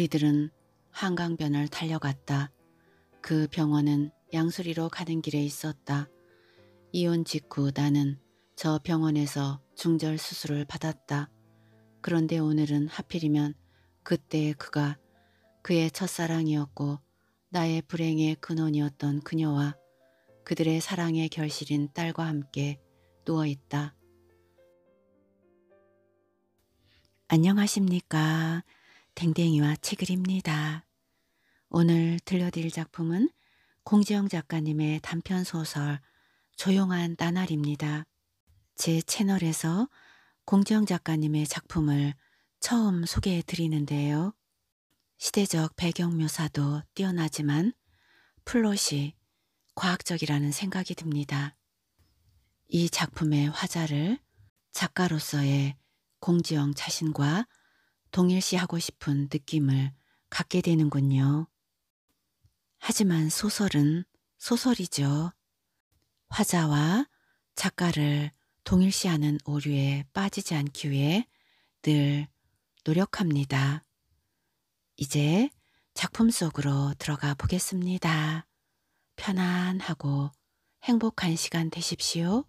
우리들은 한강변을 달려갔다. 그 병원은 양수리로 가는 길에 있었다. 이혼 직후 나는 저 병원에서 중절 수술을 받았다. 그런데 오늘은 하필이면 그때 그가 그의 첫사랑이었고 나의 불행의 근원이었던 그녀와 그들의 사랑의 결실인 딸과 함께 누워있다. 안녕하십니까. 댕댕이와 책을 입니다. 오늘 들려드릴 작품은 공지영 작가님의 단편 소설 조용한 나날입니다. 제 채널에서 공지영 작가님의 작품을 처음 소개해 드리는데요. 시대적 배경 묘사도 뛰어나지만 플롯이 과학적이라는 생각이 듭니다. 이 작품의 화자를 작가로서의 공지영 자신과 동일시하고 싶은 느낌을 갖게 되는군요. 하지만 소설은 소설이죠. 화자와 작가를 동일시하는 오류에 빠지지 않기 위해 늘 노력합니다. 이제 작품 속으로 들어가 보겠습니다. 편안하고 행복한 시간 되십시오.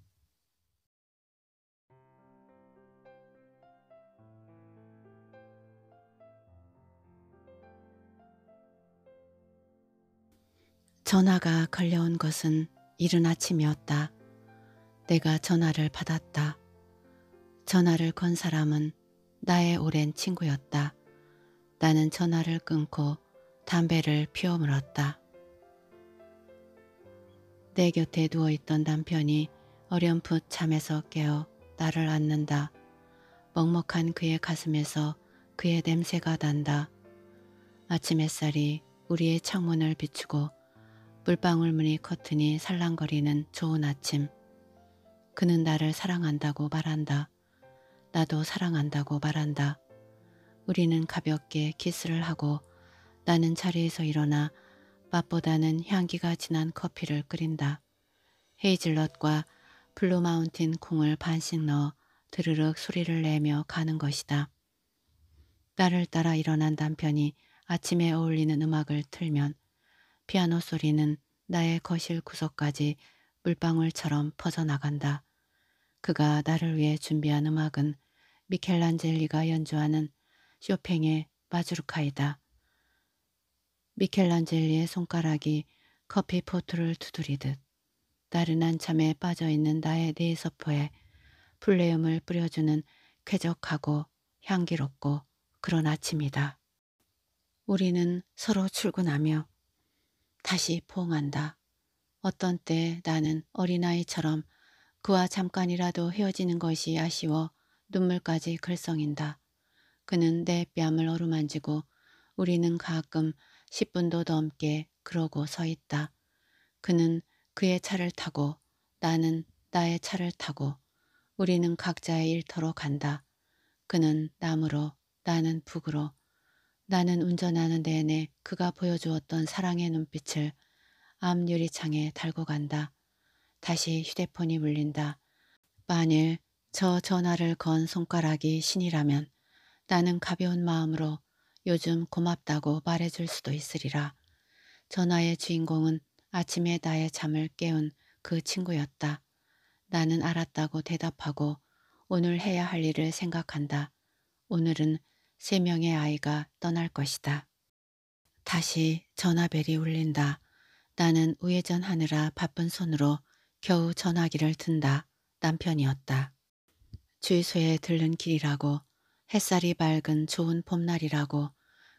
전화가 걸려온 것은 이른 아침이었다. 내가 전화를 받았다. 전화를 건 사람은 나의 오랜 친구였다. 나는 전화를 끊고 담배를 피워 물었다. 내 곁에 누워있던 남편이 어렴풋 잠에서 깨어 나를 안는다. 먹먹한 그의 가슴에서 그의 냄새가 난다. 아침 햇살이 우리의 창문을 비추고 물방울 무늬 커튼이 살랑거리는 좋은 아침. 그는 나를 사랑한다고 말한다. 나도 사랑한다고 말한다. 우리는 가볍게 키스를 하고 나는 자리에서 일어나 맛보다는 향기가 진한 커피를 끓인다. 헤이즐넛과 블루마운틴 콩을 반씩 넣어 드르륵 소리를 내며 가는 것이다. 나를 따라 일어난 남편이 아침에 어울리는 음악을 틀면 피아노 소리는 나의 거실 구석까지 물방울처럼 퍼져나간다. 그가 나를 위해 준비한 음악은 미켈란젤리가 연주하는 쇼팽의 마주르카이다. 미켈란젤리의 손가락이 커피 포트를 두드리듯 나른한 잠에 빠져있는 나의 뇌서포에 플레음을 뿌려주는 쾌적하고 향기롭고 그런 아침이다. 우리는 서로 출근하며 다시 포옹한다. 어떤 때 나는 어린아이처럼 그와 잠깐이라도 헤어지는 것이 아쉬워 눈물까지 글썽인다. 그는 내 뺨을 어루만지고 우리는 가끔 10분도 넘게 그러고 서 있다. 그는 그의 차를 타고 나는 나의 차를 타고 우리는 각자의 일터로 간다. 그는 남으로 나는 북으로 나는 운전하는 내내 그가 보여주었던 사랑의 눈빛을 암 유리창에 달고 간다. 다시 휴대폰이 물린다 만일 저 전화를 건 손가락이 신이라면 나는 가벼운 마음으로 요즘 고맙다고 말해줄 수도 있으리라. 전화의 주인공은 아침에 나의 잠을 깨운 그 친구였다. 나는 알았다고 대답하고 오늘 해야 할 일을 생각한다. 오늘은 세 명의 아이가 떠날 것이다. 다시 전화벨이 울린다. 나는 우회전하느라 바쁜 손으로 겨우 전화기를 든다. 남편이었다. 주유소에 들른 길이라고 햇살이 밝은 좋은 봄날이라고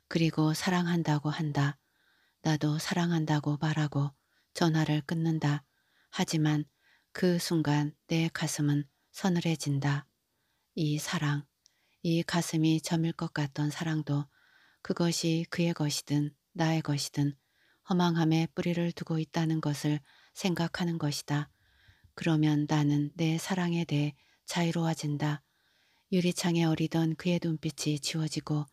그리고 사랑한다고 한다. 나도 사랑한다고 말하고 전화를 끊는다. 하지만 그 순간 내 가슴은 서늘해진다. 이 사랑, 이 가슴이 저물 것 같던 사랑도 그것이 그의 것이든 나의 것이든 허망함에 뿌리를 두고 있다는 것을 생각하는 것이다. 그러면 나는 내 사랑에 대해 자유로워진다. 유리창에 어리던 그의 눈빛이 지워지고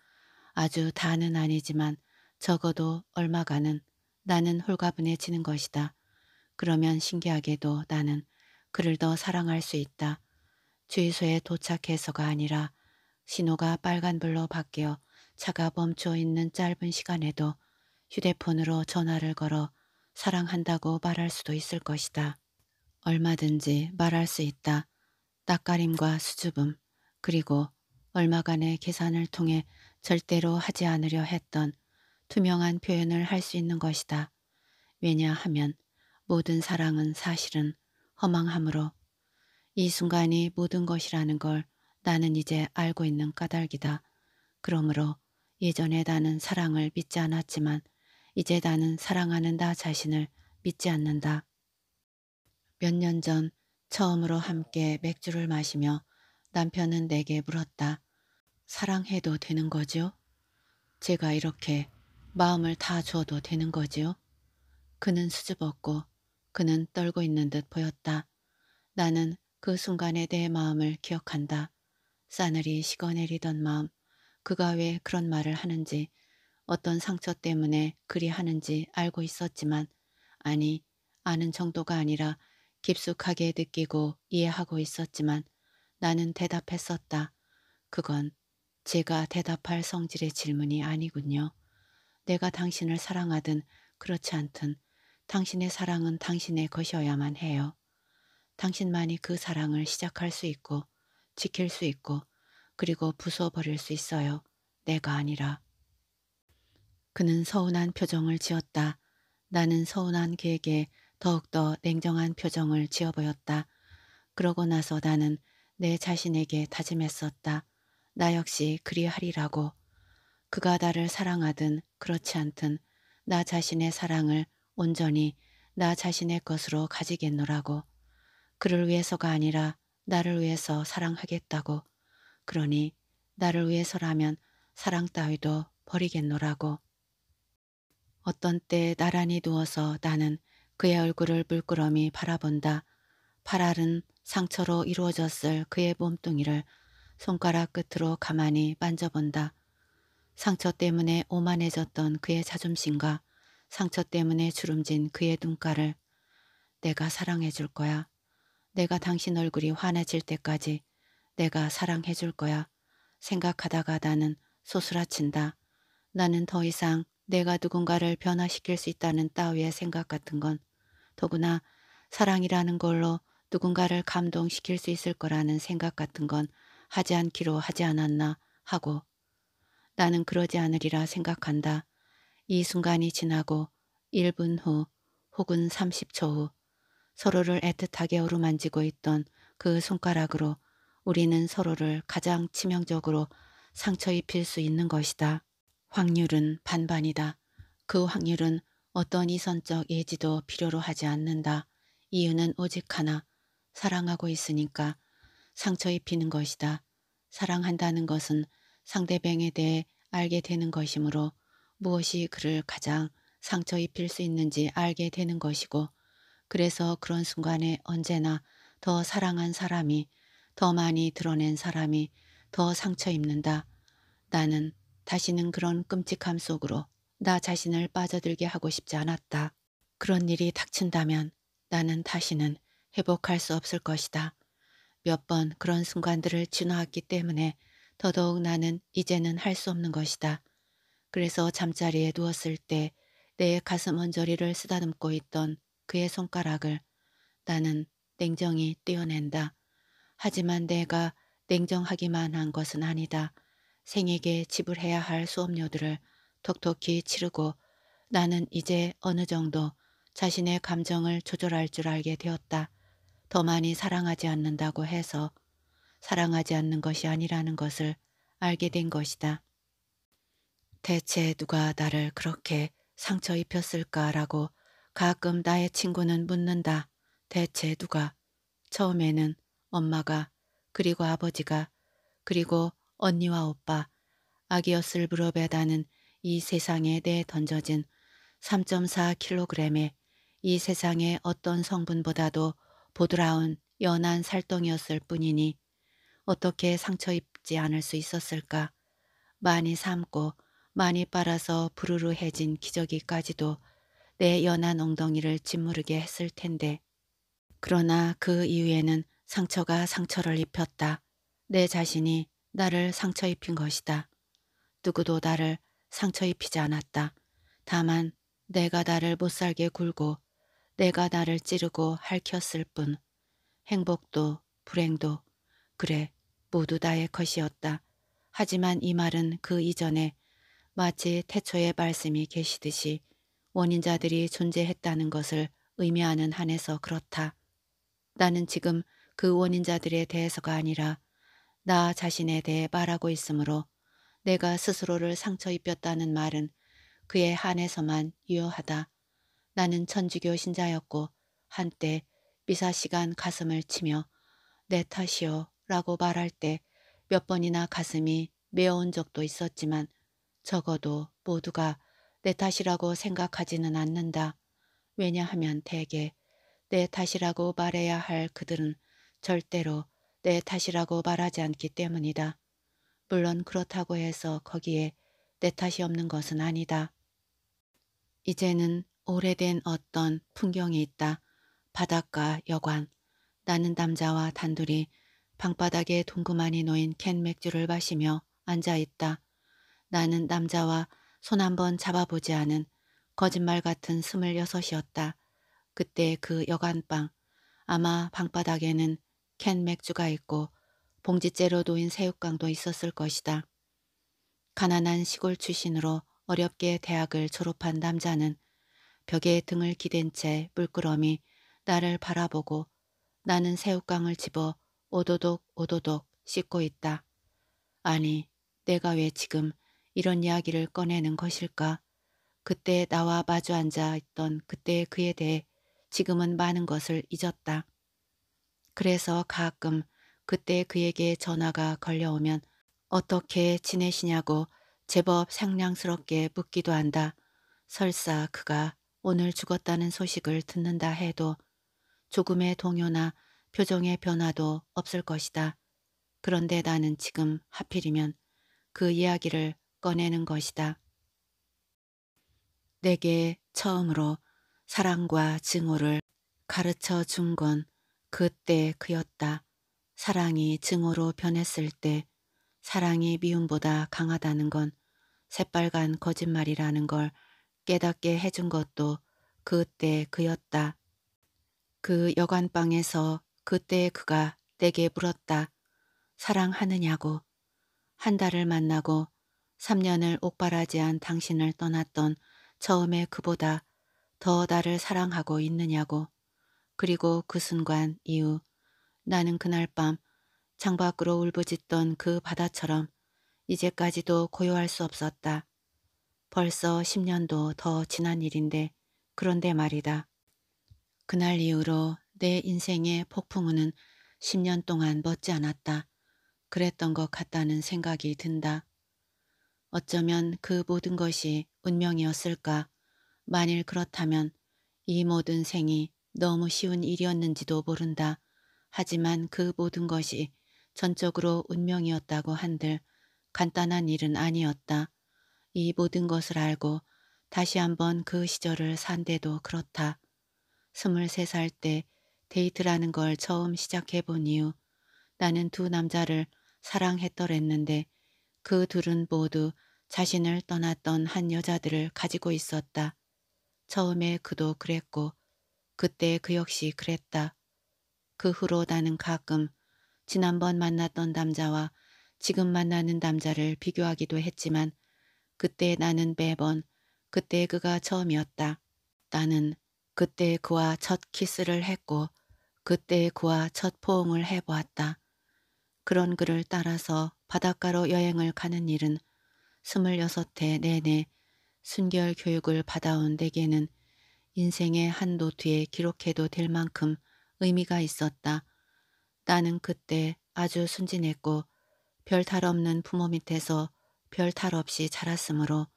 아주 다는 아니지만 적어도 얼마간은 나는 홀가분해지는 것이다. 그러면 신기하게도 나는 그를 더 사랑할 수 있다. 주유소에 도착해서가 아니라 신호가 빨간불로 바뀌어 차가 멈춰 있는 짧은 시간에도 휴대폰으로 전화를 걸어 사랑한다고 말할 수도 있을 것이다. 얼마든지 말할 수 있다. 낯가림과 수줍음 그리고 얼마간의 계산을 통해 절대로 하지 않으려 했던 투명한 표현을 할 수 있는 것이다. 왜냐하면 모든 사랑은 사실은 허망함으로 이 순간이 모든 것이라는 걸 나는 이제 알고 있는 까닭이다. 그러므로 예전에 나는 사랑을 믿지 않았지만 이제 나는 사랑하는 나 자신을 믿지 않는다. 몇 년 전 처음으로 함께 맥주를 마시며 남편은 내게 물었다. 사랑해도 되는 거죠? 제가 이렇게 마음을 다 줘도 되는 거지요? 그는 수줍었고 그는 떨고 있는 듯 보였다. 나는 그 순간에 내 마음을 기억한다. 싸늘히 식어내리던 마음 그가 왜 그런 말을 하는지 어떤 상처 때문에 그리 하는지 알고 있었지만 아니 아는 정도가 아니라 깊숙하게 느끼고 이해하고 있었지만 나는 대답했었다. 그건 제가 대답할 성질의 질문이 아니군요. 내가 당신을 사랑하든 그렇지 않든 당신의 사랑은 당신의 것이어야만 해요. 당신만이 그 사랑을 시작할 수 있고 지킬 수 있고 그리고 부숴버릴 수 있어요. 내가 아니라. 그는 서운한 표정을 지었다. 나는 서운한 그에게 더욱더 냉정한 표정을 지어 보였다. 그러고 나서 나는 내 자신에게 다짐했었다. 나 역시 그리하리라고. 그가 나를 사랑하든 그렇지 않든 나 자신의 사랑을 온전히 나 자신의 것으로 가지겠노라고. 그를 위해서가 아니라 나를 위해서 사랑하겠다고 그러니 나를 위해서라면 사랑 따위도 버리겠노라고. 어떤 때 나란히 누워서 나는 그의 얼굴을 물끄러미 바라본다. 파랄은 상처로 이루어졌을 그의 몸뚱이를 손가락 끝으로 가만히 만져본다. 상처 때문에 오만해졌던 그의 자존심과 상처 때문에 주름진 그의 눈가를 내가 사랑해줄 거야. 내가 당신 얼굴이 환해질 때까지 내가 사랑해 줄 거야. 생각하다가 나는 소스라친다. 나는 더 이상 내가 누군가를 변화시킬 수 있다는 따위의 생각 같은 건 더구나 사랑이라는 걸로 누군가를 감동시킬 수 있을 거라는 생각 같은 건 하지 않기로 하지 않았나 하고 나는 그러지 않으리라 생각한다. 이 순간이 지나고 1분 후 혹은 30초 후 서로를 애틋하게 어루만지고 있던 그 손가락으로 우리는 서로를 가장 치명적으로 상처 입힐 수 있는 것이다. 확률은 반반이다. 그 확률은 어떤 이선적 예지도 필요로 하지 않는다. 이유는 오직 하나. 사랑하고 있으니까 상처 입히는 것이다. 사랑한다는 것은 상대방에 대해 알게 되는 것이므로 무엇이 그를 가장 상처 입힐 수 있는지 알게 되는 것이고 그래서 그런 순간에 언제나 더 사랑한 사람이 더 많이 드러낸 사람이 더 상처 입는다. 나는 다시는 그런 끔찍함 속으로 나 자신을 빠져들게 하고 싶지 않았다. 그런 일이 닥친다면 나는 다시는 회복할 수 없을 것이다. 몇 번 그런 순간들을 지나왔기 때문에 더더욱 나는 이제는 할 수 없는 것이다. 그래서 잠자리에 누웠을 때 내 가슴 언저리를 쓰다듬고 있던 그의 손가락을 나는 냉정히 떼어낸다. 하지만 내가 냉정하기만 한 것은 아니다. 생에게 지불해야 할 수업료들을 톡톡히 치르고 나는 이제 어느 정도 자신의 감정을 조절할 줄 알게 되었다. 더 많이 사랑하지 않는다고 해서 사랑하지 않는 것이 아니라는 것을 알게 된 것이다. 대체 누가 나를 그렇게 상처 입혔을까라고 가끔 나의 친구는 묻는다. 대체 누가? 처음에는 엄마가, 그리고 아버지가, 그리고 언니와 오빠, 아기였을 무렵에 다는이 세상에 내 던져진 3.4kg의 이 세상의 어떤 성분보다도 보드라운 연한 살덩이였을 뿐이니 어떻게 상처 입지 않을 수 있었을까. 많이 삶고 많이 빨아서 부르르해진 기저귀까지도 내 연한 엉덩이를 짓무르게 했을 텐데. 그러나 그 이후에는 상처가 상처를 입혔다. 내 자신이 나를 상처 입힌 것이다. 누구도 나를 상처 입히지 않았다. 다만 내가 나를 못살게 굴고 내가 나를 찌르고 핥혔을 뿐 행복도 불행도 그래 모두 나의 것이었다. 하지만 이 말은 그 이전에 마치 태초의 말씀이 계시듯이 원인자들이 존재했다는 것을 의미하는 한에서 그렇다. 나는 지금 그 원인자들에 대해서가 아니라 나 자신에 대해 말하고 있으므로 내가 스스로를 상처 입혔다는 말은 그의 한에서만 유효하다. 나는 천주교 신자였고 한때 미사시간 가슴을 치며 내 탓이요 라고 말할 때 몇 번이나 가슴이 메어온 적도 있었지만 적어도 모두가 내 탓이라고 생각하지는 않는다. 왜냐하면 대개 내 탓이라고 말해야 할 그들은 절대로 내 탓이라고 말하지 않기 때문이다. 물론 그렇다고 해서 거기에 내 탓이 없는 것은 아니다. 이제는 오래된 어떤 풍경이 있다. 바닷가 여관. 나는 남자와 단둘이 방바닥에 동그만히 놓인 캔 맥주를 마시며 앉아있다. 나는 남자와 손 한번 잡아보지 않은 거짓말 같은 스물여섯이었다. 그때 그 여간방, 아마 방바닥에는 캔 맥주가 있고 봉지째로 놓인 새우깡도 있었을 것이다. 가난한 시골 출신으로 어렵게 대학을 졸업한 남자는 벽에 등을 기댄 채 물끄러미 나를 바라보고 나는 새우깡을 집어 오도독 오도독 씻고 있다. 아니, 내가 왜 지금 이런 이야기를 꺼내는 것일까? 그때 나와 마주 앉아 있던 그때 그에 대해 지금은 많은 것을 잊었다. 그래서 가끔 그때 그에게 전화가 걸려오면 어떻게 지내시냐고 제법 상냥스럽게 묻기도 한다. 설사 그가 오늘 죽었다는 소식을 듣는다 해도 조금의 동요나 표정의 변화도 없을 것이다. 그런데 나는 지금 하필이면 그 이야기를 꺼내는 것이다. 내게 처음으로 사랑과 증오를 가르쳐 준 건 그때 그였다. 사랑이 증오로 변했을 때 사랑이 미움보다 강하다는 건 새빨간 거짓말이라는 걸 깨닫게 해준 것도 그때 그였다. 그 여관방에서 그때 그가 내게 물었다. 사랑하느냐고. 한 달을 만나고 3년을 옥바라지 한 당신을 떠났던 처음에 그보다 더 나를 사랑하고 있느냐고. 그리고 그 순간 이후 나는 그날 밤 창밖으로 울부짖던 그 바다처럼 이제까지도 고요할 수 없었다. 벌써 10년도 더 지난 일인데 그런데 말이다. 그날 이후로 내 인생의 폭풍우는 10년 동안 멎지 않았다. 그랬던 것 같다는 생각이 든다. 어쩌면 그 모든 것이 운명이었을까? 만일 그렇다면 이 모든 생이 너무 쉬운 일이었는지도 모른다. 하지만 그 모든 것이 전적으로 운명이었다고 한들 간단한 일은 아니었다. 이 모든 것을 알고 다시 한번 그 시절을 산데도 그렇다. 23살 때 데이트라는 걸 처음 시작해 본 이후 나는 두 남자를 사랑했더랬는데 그 둘은 모두 자신을 떠났던 한 여자들을 가지고 있었다. 처음에 그도 그랬고 그때 그 역시 그랬다. 그 후로 나는 가끔 지난번 만났던 남자와 지금 만나는 남자를 비교하기도 했지만 그때 나는 매번 그때 그가 처음이었다. 나는 그때 그와 첫 키스를 했고 그때 그와 첫 포옹을 해보았다. 그런 그를 따라서 바닷가로 여행을 가는 일은 26대 내내 순결 교육을 받아온 내게는 인생의 한 노트에 기록해도 될 만큼 의미가 있었다. 나는 그때 아주 순진했고 별 탈 없는 부모 밑에서 별 탈 없이 자랐으므로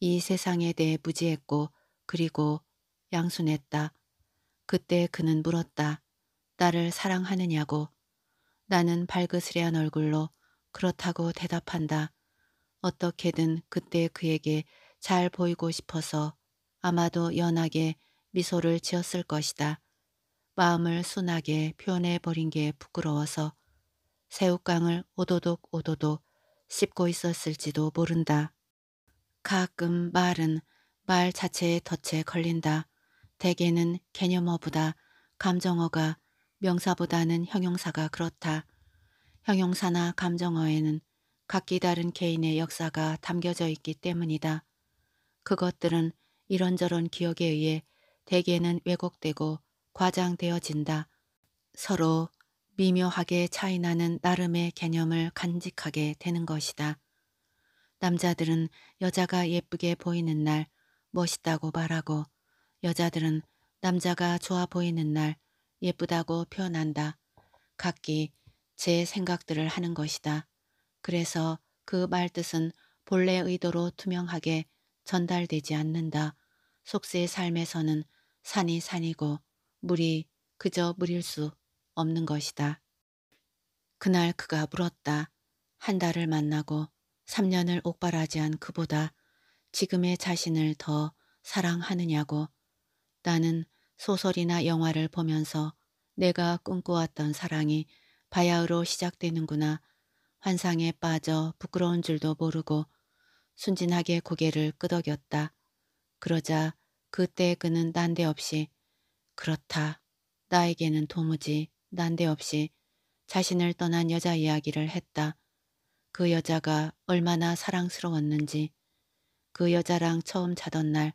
이 세상에 대해 무지했고 그리고 양순했다. 그때 그는 물었다. 나를 사랑하느냐고. 나는 발그스레한 얼굴로 그렇다고 대답한다. 어떻게든 그때 그에게 잘 보이고 싶어서 아마도 연하게 미소를 지었을 것이다. 마음을 순하게 표현해버린 게 부끄러워서 새우깡을 오도독 오도독 씹고 있었을지도 모른다. 가끔 말은 말 자체의 덫에 걸린다. 대개는 개념어보다 감정어가 명사보다는 형용사가 그렇다. 형용사나 감정어에는 각기 다른 개인의 역사가 담겨져 있기 때문이다. 그것들은 이런저런 기억에 의해 대개는 왜곡되고 과장되어진다. 서로 미묘하게 차이나는 나름의 개념을 간직하게 되는 것이다. 남자들은 여자가 예쁘게 보이는 날 멋있다고 말하고 여자들은 남자가 좋아 보이는 날 예쁘다고 표현한다. 각기 제 생각들을 하는 것이다. 그래서 그 말뜻은 본래 의도로 투명하게 전달되지 않는다. 속세의 삶에서는 산이 산이고 물이 그저 물일 수 없는 것이다. 그날 그가 물었다. 한 달을 만나고 3년을 옥발하지 않 그보다 지금의 자신을 더 사랑하느냐고. 나는 소설이나 영화를 보면서 내가 꿈꿔왔던 사랑이 바야흐로 시작되는구나. 환상에 빠져 부끄러운 줄도 모르고 순진하게 고개를 끄덕였다. 그러자 그때 그는 난데없이 그렇다. 나에게는 도무지 난데없이 자신을 떠난 여자 이야기를 했다. 그 여자가 얼마나 사랑스러웠는지 그 여자랑 처음 자던 날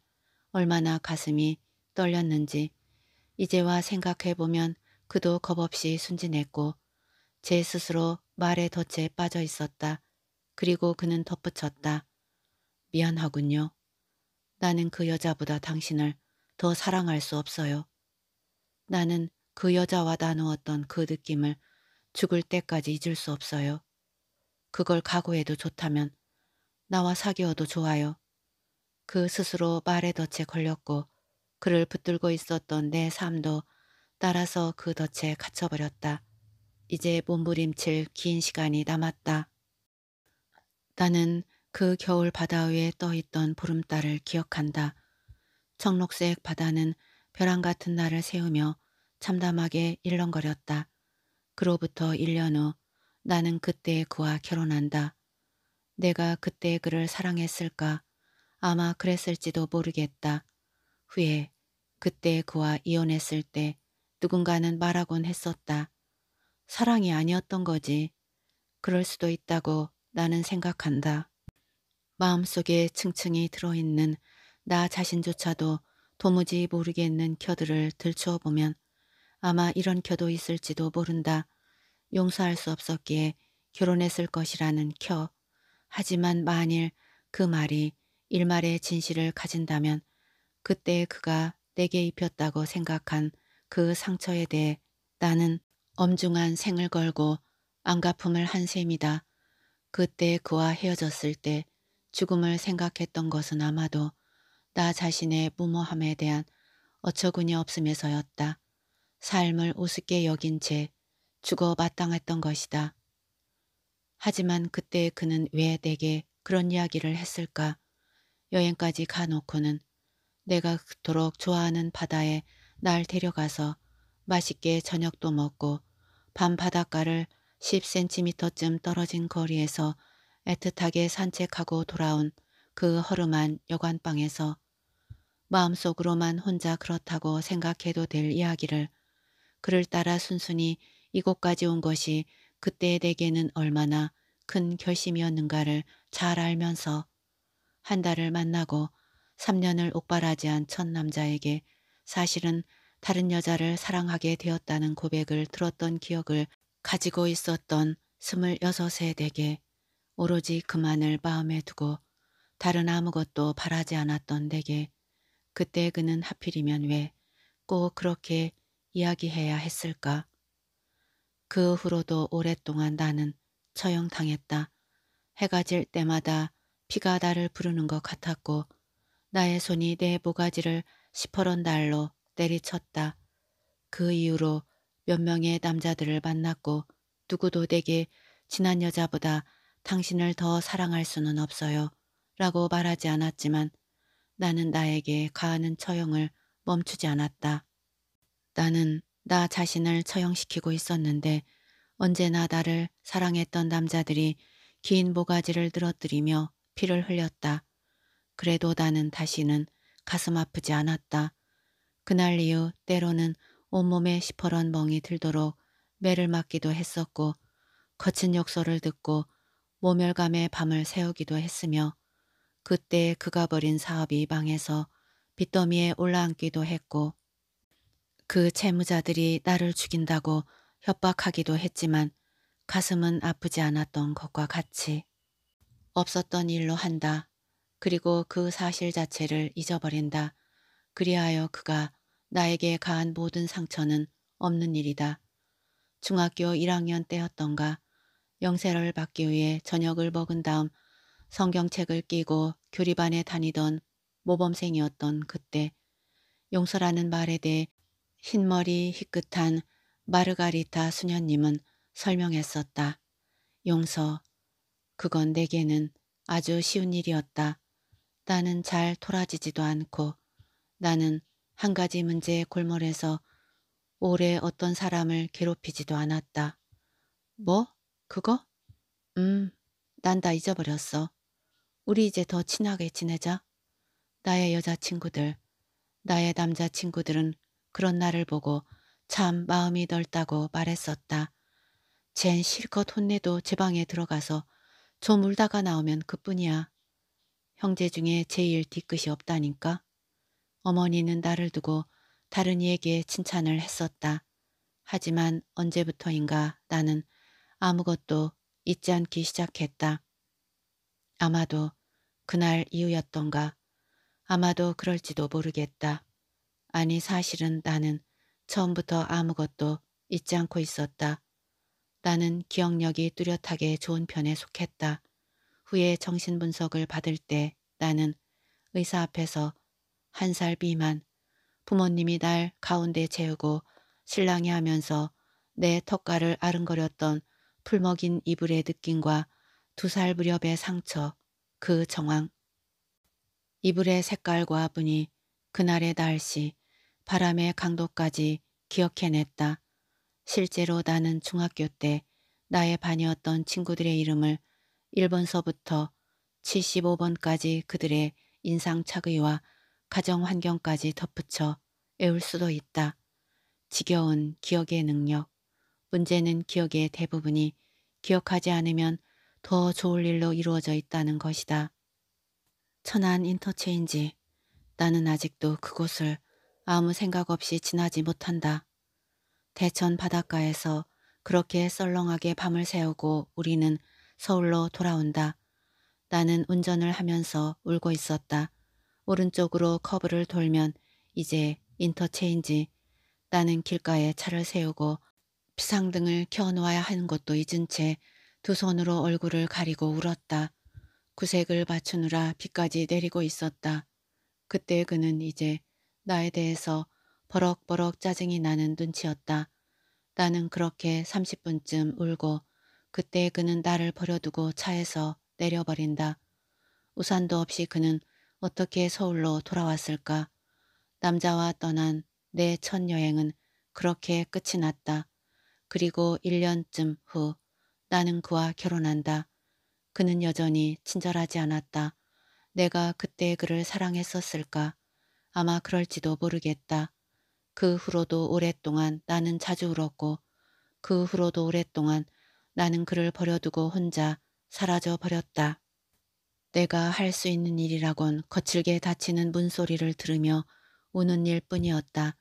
얼마나 가슴이 떨렸는지 이제와 생각해보면 그도 겁없이 순진했고 제 스스로 말의 덫에 빠져 있었다. 그리고 그는 덧붙였다. 미안하군요. 나는 그 여자보다 당신을 더 사랑할 수 없어요. 나는 그 여자와 나누었던 그 느낌을 죽을 때까지 잊을 수 없어요. 그걸 각오해도 좋다면 나와 사귀어도 좋아요. 그 스스로 말의 덫에 걸렸고 그를 붙들고 있었던 내 삶도 따라서 그 덫에 갇혀버렸다. 이제 몸부림칠 긴 시간이 남았다. 나는 그 겨울 바다 위에 떠있던 보름달을 기억한다. 청록색 바다는 벼랑 같은 날을 세우며 참담하게 일렁거렸다. 그로부터 1년 후 나는 그때 그와 결혼한다. 내가 그때 그를 사랑했을까? 아마 그랬을지도 모르겠다. 후에 그때 그와 이혼했을 때 누군가는 말하곤 했었다. 사랑이 아니었던 거지. 그럴 수도 있다고 나는 생각한다. 마음속에 층층이 들어있는 나 자신조차도 도무지 모르겠는 켜들을 들추어 보면 아마 이런 켜도 있을지도 모른다. 용서할 수 없었기에 결혼했을 것이라는 켜. 하지만 만일 그 말이 일말의 진실을 가진다면 그때 그가 내게 입혔다고 생각한 그 상처에 대해 나는 엄중한 생을 걸고 안가품을 한 셈이다. 그때 그와 헤어졌을 때 죽음을 생각했던 것은 아마도 나 자신의 무모함에 대한 어처구니 없음에서였다. 삶을 우습게 여긴 채 죽어 마땅했던 것이다. 하지만 그때 그는 왜 내게 그런 이야기를 했을까? 여행까지 가놓고는 내가 그토록 좋아하는 바다에 날 데려가서 맛있게 저녁도 먹고 밤바닷가를 10cm쯤 떨어진 거리에서 애틋하게 산책하고 돌아온 그 허름한 여관방에서 마음속으로만 혼자 그렇다고 생각해도 될 이야기를 그를 따라 순순히 이곳까지 온 것이 그때의 내게는 얼마나 큰 결심이었는가를 잘 알면서 한 달을 만나고 3년을 옥발하지 한첫 남자에게 사실은 다른 여자를 사랑하게 되었다는 고백을 들었던 기억을 가지고 있었던 스물여섯에 내게 오로지 그만을 마음에 두고 다른 아무것도 바라지 않았던 내게 그때 그는 하필이면 왜 꼭 그렇게 이야기해야 했을까? 그 후로도 오랫동안 나는 처형당했다. 해가 질 때마다 피가 나를 부르는 것 같았고 나의 손이 내 모가지를 시퍼런 날로 내리쳤다그 이후로 몇 명의 남자들을 만났고 누구도 내게 지난 여자보다 당신을 더 사랑할 수는 없어요. 라고 말하지 않았지만 나는 나에게 가하는 처형을 멈추지 않았다. 나는 나 자신을 처형시키고 있었는데 언제나 나를 사랑했던 남자들이 긴 모가지를 늘어뜨리며 피를 흘렸다. 그래도 나는 다시는 가슴 아프지 않았다. 그날 이후 때로는 온몸에 시퍼런 멍이 들도록 매를 맞기도 했었고 거친 욕설을 듣고 모멸감에 밤을 새우기도 했으며 그때 그가 버린 사업이 망해서 빚더미에 올라앉기도 했고 그 채무자들이 나를 죽인다고 협박하기도 했지만 가슴은 아프지 않았던 것과 같이 없었던 일로 한다. 그리고 그 사실 자체를 잊어버린다. 그리하여 그가 나에게 가한 모든 상처는 없는 일이다. 중학교 1학년 때였던가 영세를 받기 위해 저녁을 먹은 다음 성경책을 끼고 교리반에 다니던 모범생이었던 그때 용서라는 말에 대해 흰머리 희끗한 마르가리타 수녀님은 설명했었다. 용서. 그건 내게는 아주 쉬운 일이었다. 나는 잘 돌아지지도 않고 나는 한 가지 문제에 골몰해서 오래 어떤 사람을 괴롭히지도 않았다. 뭐? 그거? 음, 난 다 잊어버렸어. 우리 이제 더 친하게 지내자. 나의 여자친구들, 나의 남자친구들은 그런 나를 보고 참 마음이 넓다고 말했었다. 쟨 실컷 혼내도 제 방에 들어가서 좀 울다가 나오면 그뿐이야. 형제 중에 제일 뒤끝이 없다니까. 어머니는 나를 두고 다른 이에게 칭찬을 했었다. 하지만 언제부터인가 나는 아무것도 잊지 않기 시작했다. 아마도 그날 이후였던가 아마도 그럴지도 모르겠다. 아니 사실은 나는 처음부터 아무것도 잊지 않고 있었다. 나는 기억력이 뚜렷하게 좋은 편에 속했다. 후에 정신분석을 받을 때 나는 의사 앞에서 한살 미만 부모님이 날 가운데 재우고 신랑이 하면서 내 턱가를 아른거렸던 풀먹인 이불의 느낌과 두 살 무렵의 상처, 그 정황. 이불의 색깔과 분이 그날의 날씨, 바람의 강도까지 기억해냈다. 실제로 나는 중학교 때 나의 반이었던 친구들의 이름을 1번서부터 75번까지 그들의 인상착의와 가정 환경까지 덧붙여 애울 수도 있다. 지겨운 기억의 능력. 문제는 기억의 대부분이 기억하지 않으면 더 좋을 일로 이루어져 있다는 것이다. 천안 인터체인지. 나는 아직도 그곳을 아무 생각 없이 지나지 못한다. 대천 바닷가에서 그렇게 썰렁하게 밤을 새우고 우리는 서울로 돌아온다. 나는 운전을 하면서 울고 있었다. 오른쪽으로 커브를 돌면 이제 인터체인지 나는 길가에 차를 세우고 비상등을 켜놓아야 하는 것도 잊은 채 두 손으로 얼굴을 가리고 울었다. 구색을 맞추느라 비까지 내리고 있었다. 그때 그는 이제 나에 대해서 버럭버럭 짜증이 나는 눈치였다. 나는 그렇게 30분쯤 울고 그때 그는 나를 버려두고 차에서 내려버린다. 우산도 없이 그는 어떻게 서울로 돌아왔을까. 남자와 떠난 내 첫 여행은 그렇게 끝이 났다. 그리고 1년쯤 후 나는 그와 결혼한다. 그는 여전히 친절하지 않았다. 내가 그때 그를 사랑했었을까? 아마 그럴지도 모르겠다. 그 후로도 오랫동안 나는 자주 울었고 그 후로도 오랫동안 나는 그를 버려두고 혼자 사라져 버렸다. 내가 할 수 있는 일이라곤 거칠게 다치는 문소리를 들으며 우는 일뿐이었다.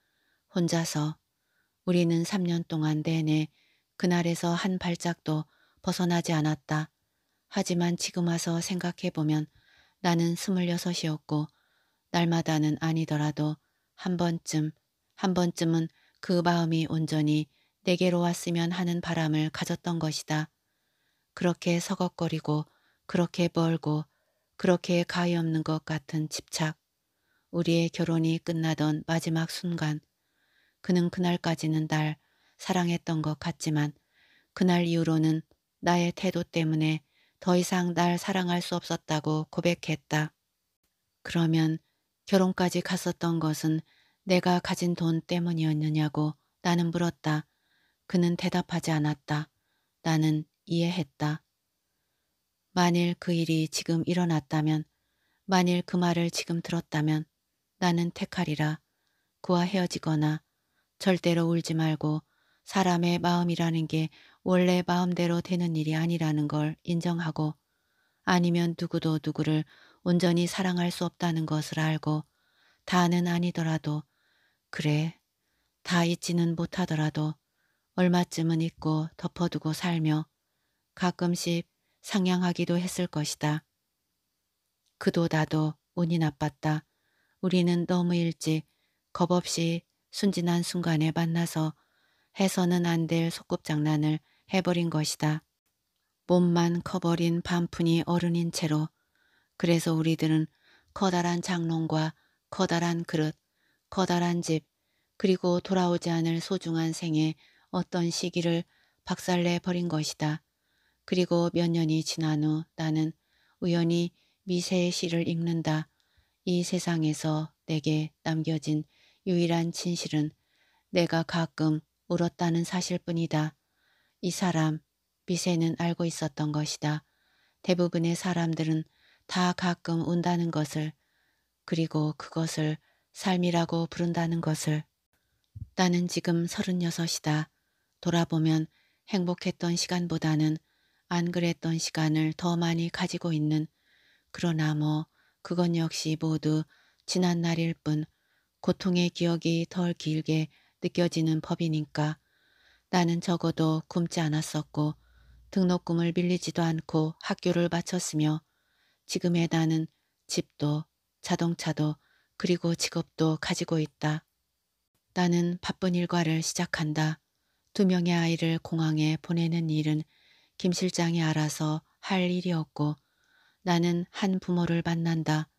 혼자서 우리는 3년 동안 내내 그날에서 한 발짝도 벗어나지 않았다. 하지만 지금 와서 생각해보면 나는 26이었고 날마다는 아니더라도 한 번쯤, 한 번쯤은 그 마음이 온전히 내게로 왔으면 하는 바람을 가졌던 것이다. 그렇게 서걱거리고 그렇게 벌고 그렇게 가위없는것 같은 집착, 우리의 결혼이 끝나던 마지막 순간, 그는 그날까지는 날 사랑했던 것 같지만 그날 이후로는 나의 태도 때문에 더 이상 날 사랑할 수 없었다고 고백했다. 그러면 결혼까지 갔었던 것은 내가 가진 돈 때문이었느냐고 나는 물었다. 그는 대답하지 않았다. 나는 이해했다. 만일 그 일이 지금 일어났다면 만일 그 말을 지금 들었다면 나는 택하리라 그와 헤어지거나 절대로 울지 말고 사람의 마음이라는 게 원래 마음대로 되는 일이 아니라는 걸 인정하고 아니면 누구도 누구를 온전히 사랑할 수 없다는 것을 알고 다는 아니더라도 그래 다 잊지는 못하더라도 얼마쯤은 잊고 덮어두고 살며 가끔씩 상향하기도 했을 것이다. 그도 나도 운이 나빴다. 우리는 너무 일찍 겁없이 순진한 순간에 만나서 해서는 안 될 소꿉장난을 해버린 것이다. 몸만 커버린 반푼이 어른인 채로 그래서 우리들은 커다란 장롱과 커다란 그릇, 커다란 집, 그리고 돌아오지 않을 소중한 생의 어떤 시기를 박살내 버린 것이다. 그리고 몇 년이 지난 후 나는 우연히 미세의 시를 읽는다. 이 세상에서 내게 남겨진 유일한 진실은 내가 가끔 울었다는 사실뿐이다. 이 사람, 미세는 알고 있었던 것이다. 대부분의 사람들은 다 가끔 운다는 것을 그리고 그것을 삶이라고 부른다는 것을 나는 지금 서른여섯이다. 돌아보면 행복했던 시간보다는 안 그랬던 시간을 더 많이 가지고 있는 그러나 뭐 그건 역시 모두 지난 날일 뿐 고통의 기억이 덜 길게 느껴지는 법이니까 나는 적어도 굶지 않았었고 등록금을 빌리지도 않고 학교를 마쳤으며 지금의 나는 집도 자동차도 그리고 직업도 가지고 있다. 나는 바쁜 일과를 시작한다. 두 명의 아이를 공항에 보내는 일은 김 실장이 알아서 할 일이었고 나는 한 부모를 만난다.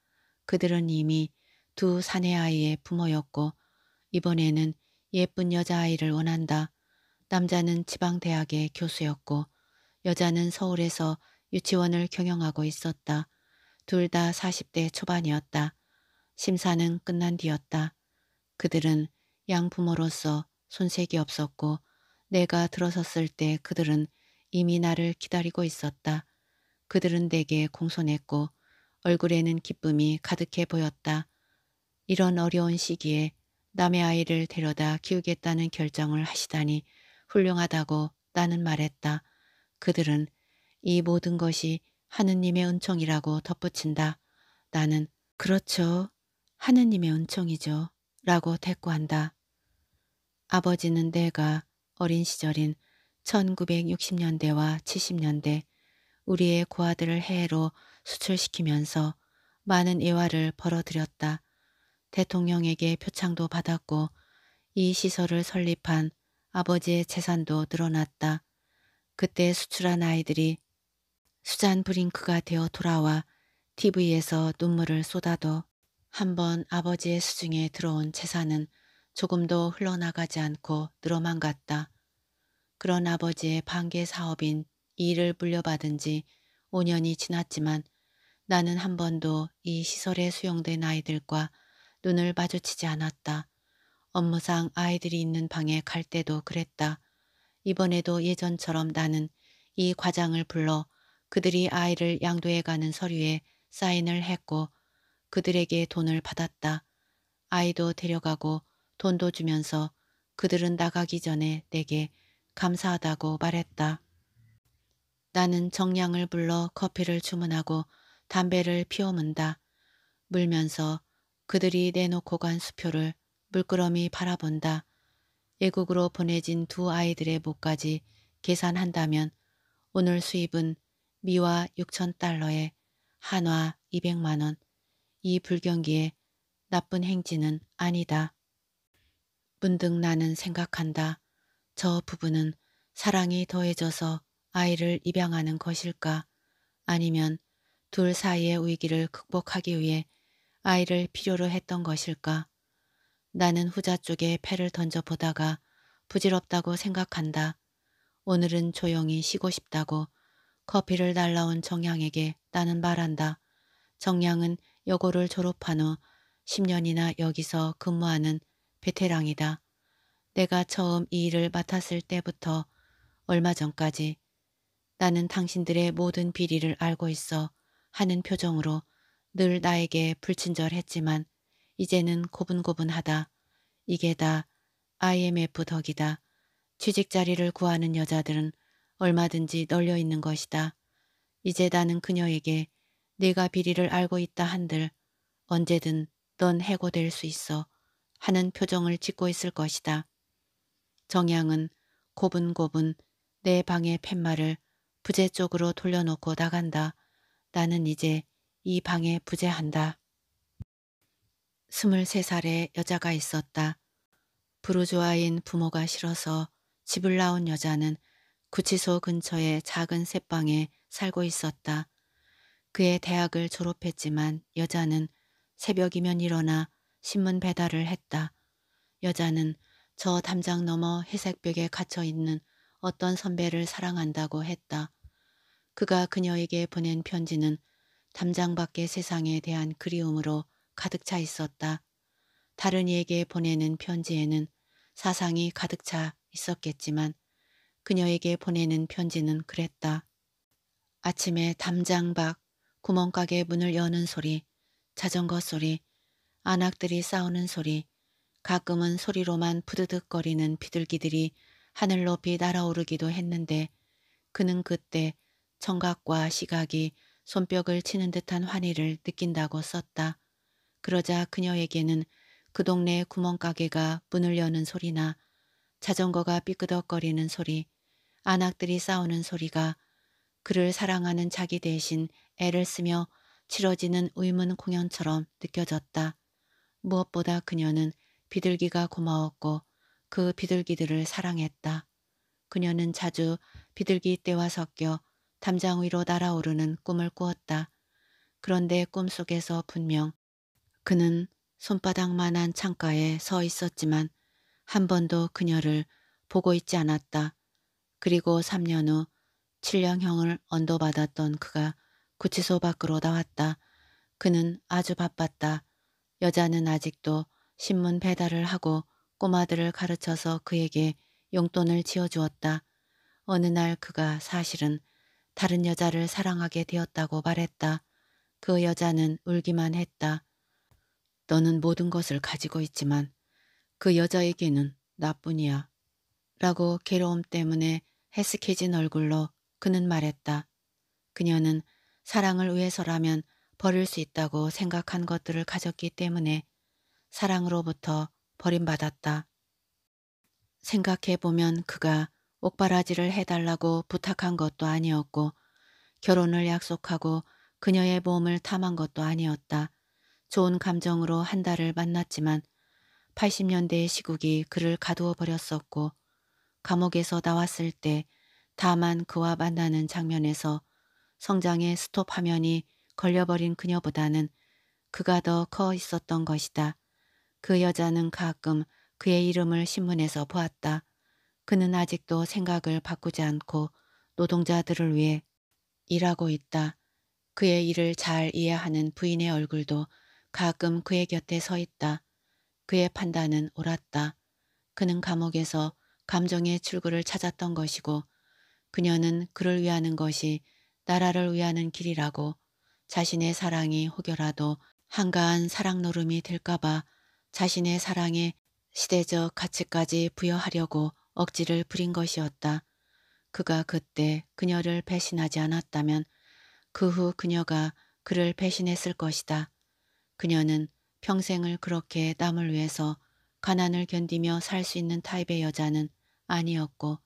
그들은 이미 두 사내 아이의 부모였고 이번에는 예쁜 여자아이를 원한다. 남자는 지방대학의 교수였고 여자는 서울에서 유치원을 경영하고 있었다. 둘 다 40대 초반이었다. 심사는 끝난 뒤였다. 그들은 양부모로서 손색이 없었고 내가 들어섰을 때 그들은 이미 나를 기다리고 있었다. 그들은 내게 공손했고 얼굴에는 기쁨이 가득해 보였다. 이런 어려운 시기에 남의 아이를 데려다 키우겠다는 결정을 하시다니 훌륭하다고 나는 말했다. 그들은 이 모든 것이 하느님의 은총이라고 덧붙인다. 나는 그렇죠. 하느님의 은총이죠. 라고 대꾸한다. 아버지는 내가 어린 시절인 1960년대와 70년대 우리의 고아들을 해외로 수출시키면서 많은 예화를 벌어들였다. 대통령에게 표창도 받았고 이 시설을 설립한 아버지의 재산도 늘어났다. 그때 수출한 아이들이 수잔 브링크가 되어 돌아와 TV에서 눈물을 쏟아도 한번 아버지의 수중에 들어온 재산은 조금도 흘러나가지 않고 늘어만 갔다. 그런 아버지의 반개 사업인 일을 물려받은 지 5년이 지났지만 나는 한 번도 이 시설에 수용된 아이들과 눈을 마주치지 않았다. 업무상 아이들이 있는 방에 갈 때도 그랬다. 이번에도 예전처럼 나는 이 과장을 불러 그들이 아이를 양도해 가는 서류에 사인을 했고 그들에게 돈을 받았다. 아이도 데려가고 돈도 주면서 그들은 나가기 전에 내게 감사하다고 말했다. 나는 정량을 불러 커피를 주문하고 담배를 피워문다. 물면서 그들이 내놓고 간 수표를 물끄러미 바라본다. 외국으로 보내진 두 아이들의 목까지 계산한다면 오늘 수입은 미화 6천 달러에 한화 200만 원. 이 불경기에 나쁜 행진은 아니다. 문득 나는 생각한다. 저 부부는 사랑이 더해져서 아이를 입양하는 것일까 아니면 둘 사이의 위기를 극복하기 위해 아이를 필요로 했던 것일까 나는 후자 쪽에 패를 던져보다가 부질없다고 생각한다. 오늘은 조용히 쉬고 싶다고 커피를 날라온 정양에게 나는 말한다. 정양은 여고를 졸업한 후 10년이나 여기서 근무하는 베테랑이다. 내가 처음 이 일을 맡았을 때부터 얼마 전까지 나는 당신들의 모든 비리를 알고 있어 하는 표정으로 늘 나에게 불친절했지만 이제는 고분고분하다. 이게 다 IMF 덕이다. 취직 자리를 구하는 여자들은 얼마든지 널려 있는 것이다. 이제 나는 그녀에게 네가 비리를 알고 있다 한들 언제든 넌 해고될 수 있어 하는 표정을 짓고 있을 것이다. 정향은 고분고분 내 방의 팻말을 부재 쪽으로 돌려놓고 나간다. 나는 이제 이 방에 부재한다. 23살의 여자가 있었다. 부르주아인 부모가 싫어서 집을 나온 여자는 구치소 근처의 작은 새방에 살고 있었다. 그의 대학을 졸업했지만 여자는 새벽이면 일어나 신문 배달을 했다. 여자는 저 담장 너머 회색벽에 갇혀 있는 어떤 선배를 사랑한다고 했다. 그가 그녀에게 보낸 편지는 담장 밖의 세상에 대한 그리움으로 가득 차 있었다. 다른 이에게 보내는 편지에는 사상이 가득 차 있었겠지만 그녀에게 보내는 편지는 그랬다. 아침에 담장 밖 구멍가게 문을 여는 소리, 자전거 소리, 안악들이 싸우는 소리, 가끔은 소리로만 부드득거리는 비둘기들이 하늘 높이 날아오르기도 했는데 그는 그때 청각과 시각이 손뼉을 치는 듯한 환희를 느낀다고 썼다. 그러자 그녀에게는 그 동네 구멍가게가 문을 여는 소리나 자전거가 삐끄덕거리는 소리, 안악들이 싸우는 소리가 그를 사랑하는 자기 대신 애를 쓰며 치러지는 의문 공연처럼 느껴졌다. 무엇보다 그녀는 비둘기가 고마웠고 그 비둘기들을 사랑했다. 그녀는 자주 비둘기 떼와 섞여 담장 위로 날아오르는 꿈을 꾸었다. 그런데 꿈속에서 분명 그는 손바닥만한 창가에 서 있었지만 한 번도 그녀를 보고 있지 않았다. 그리고 3년 후 7년형을 언도받았던 그가 구치소 밖으로 나왔다. 그는 아주 바빴다. 여자는 아직도 신문 배달을 하고 꼬마들을 가르쳐서 그에게 용돈을 지어주었다. 어느 날 그가 사실은 다른 여자를 사랑하게 되었다고 말했다. 그 여자는 울기만 했다. 너는 모든 것을 가지고 있지만 그 여자에게는 나뿐이야. 라고 괴로움 때문에 해스케진 얼굴로 그는 말했다. 그녀는 사랑을 위해서라면 버릴 수 있다고 생각한 것들을 가졌기 때문에 사랑으로부터 버림받았다. 생각해보면 그가 옥바라지를 해달라고 부탁한 것도 아니었고 결혼을 약속하고 그녀의 몸을 탐한 것도 아니었다. 좋은 감정으로 한 달을 만났지만 80년대의 시국이 그를 가두어 버렸었고 감옥에서 나왔을 때 다만 그와 만나는 장면에서 성장의 스톱 화면이 걸려버린 그녀보다는 그가 더 커 있었던 것이다. 그 여자는 가끔 그의 이름을 신문에서 보았다. 그는 아직도 생각을 바꾸지 않고 노동자들을 위해 일하고 있다. 그의 일을 잘 이해하는 부인의 얼굴도 가끔 그의 곁에 서 있다. 그의 판단은 옳았다. 그는 감옥에서 감정의 출구를 찾았던 것이고 그녀는 그를 위하는 것이 나라를 위하는 길이라고 자신의 사랑이 혹여라도 한가한 사랑 노름이 될까봐 자신의 사랑에 시대적 가치까지 부여하려고 억지를 부린 것이었다. 그가 그때 그녀를 배신하지 않았다면 그 후 그녀가 그를 배신했을 것이다. 그녀는 평생을 그렇게 남을 위해서 가난을 견디며 살 수 있는 타입의 여자는 아니었고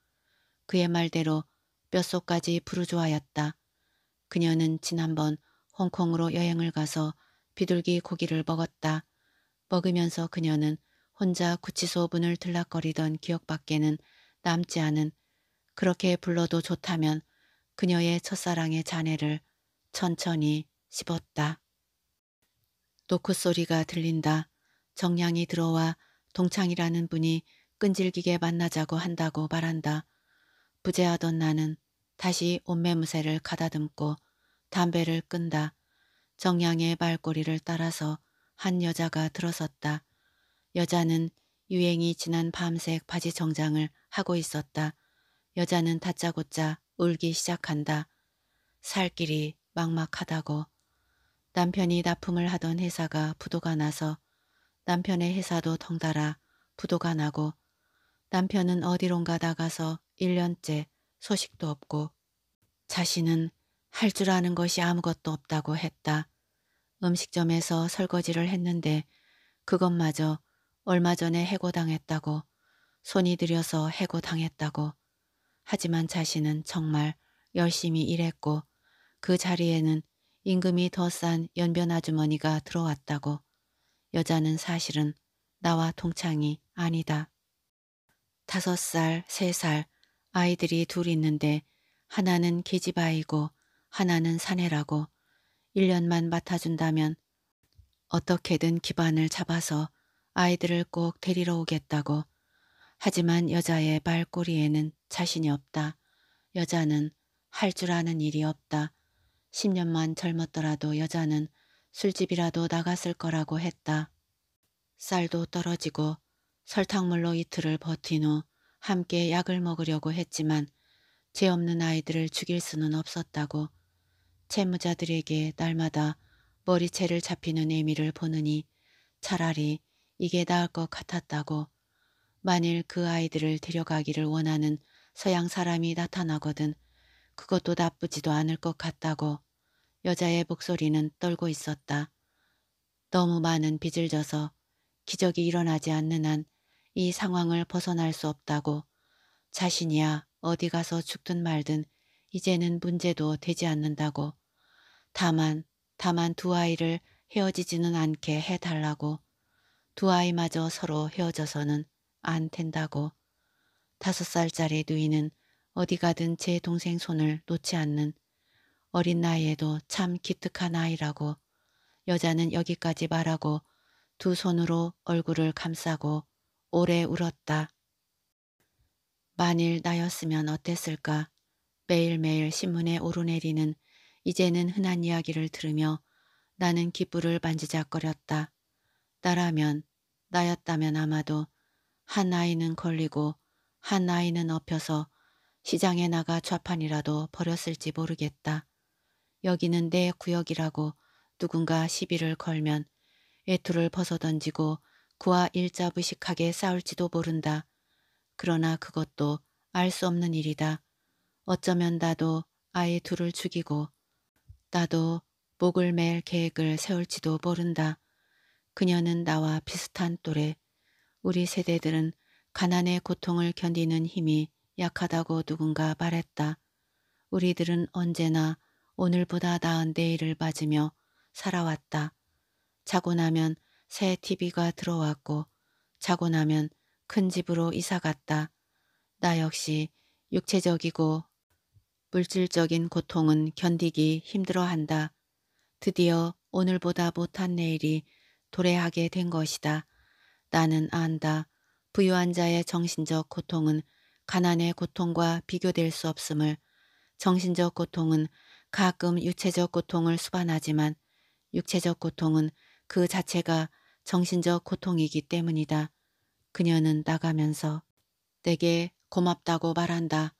그의 말대로 뼛속까지 부르조아였다 그녀는 지난번 홍콩으로 여행을 가서 비둘기 고기를 먹었다. 먹으면서 그녀는 혼자 구치소 문을 들락거리던 기억밖에는 남지 않은 그렇게 불러도 좋다면 그녀의 첫사랑의 잔해를 천천히 씹었다. 노크 소리가 들린다. 정량이 들어와 동창이라는 분이 끈질기게 만나자고 한다고 말한다. 부재하던 나는 다시 옷매무새를 가다듬고 담배를 끈다. 정량의 말꼬리를 따라서 한 여자가 들어섰다. 여자는 유행이 지난 밤색 바지 정장을 하고 있었다. 여자는 다짜고짜 울기 시작한다. 살 길이 막막하다고. 남편이 납품을 하던 회사가 부도가 나서 남편의 회사도 덩달아 부도가 나고 남편은 어디론가 나가서 1년째 소식도 없고 자신은 할 줄 아는 것이 아무것도 없다고 했다. 음식점에서 설거지를 했는데 그것마저 얼마 전에 해고당했다고 손이 들여서 해고당했다고 하지만 자신은 정말 열심히 일했고 그 자리에는 임금이 더 싼 연변 아주머니가 들어왔다고 여자는 사실은 나와 동창이 아니다. 다섯 살, 세 살 아이들이 둘 있는데 하나는 계집 아이고 하나는 사내라고 1년만 맡아준다면 어떻게든 기반을 잡아서 아이들을 꼭 데리러 오겠다고. 하지만 여자의 발꼬리에는 자신이 없다. 여자는 할 줄 아는 일이 없다. 10년만 젊었더라도 여자는 술집이라도 나갔을 거라고 했다. 쌀도 떨어지고 설탕물로 이틀을 버틴 후 함께 약을 먹으려고 했지만 죄 없는 아이들을 죽일 수는 없었다고 채무자들에게 날마다 머리채를 잡히는 애미를 보느니 차라리 이게 나을 것 같았다고 만일 그 아이들을 데려가기를 원하는 서양 사람이 나타나거든 그것도 나쁘지도 않을 것 같다고 여자의 목소리는 떨고 있었다. 너무 많은 빚을 져서 기적이 일어나지 않는 한 이 상황을 벗어날 수 없다고 자신이야 어디 가서 죽든 말든 이제는 문제도 되지 않는다고 다만 다만 두 아이를 헤어지지는 않게 해달라고 두 아이마저 서로 헤어져서는 안 된다고 다섯 살짜리 누이는 어디 가든 제 동생 손을 놓지 않는 어린 나이에도 참 기특한 아이라고 여자는 여기까지 말하고 두 손으로 얼굴을 감싸고 오래 울었다. 만일 나였으면 어땠을까? 매일매일 신문에 오르내리는 이제는 흔한 이야기를 들으며 나는 기불를 만지작거렸다. 나라면 나였다면 아마도 한 아이는 걸리고 한 아이는 업혀서 시장에 나가 좌판이라도 버렸을지 모르겠다. 여기는 내 구역이라고 누군가 시비를 걸면 애투를 벗어던지고 그와 일자부식하게 싸울지도 모른다. 그러나 그것도 알 수 없는 일이다. 어쩌면 나도 아이 둘을 죽이고 나도 목을 맬 계획을 세울지도 모른다. 그녀는 나와 비슷한 또래. 우리 세대들은 가난의 고통을 견디는 힘이 약하다고 누군가 말했다. 우리들은 언제나 오늘보다 나은 내일을 맞으며 살아왔다. 자고 나면 새 TV가 들어왔고 자고 나면 큰 집으로 이사 갔다. 나 역시 육체적이고 물질적인 고통은 견디기 힘들어한다. 드디어 오늘보다 못한 내일이 도래하게 된 것이다. 나는 안다. 부유한 자의 정신적 고통은 가난의 고통과 비교될 수 없음을 정신적 고통은 가끔 육체적 고통을 수반하지만 육체적 고통은 그 자체가 정신적 고통이기 때문이다. 그녀는 나가면서 내게 고맙다고 말한다.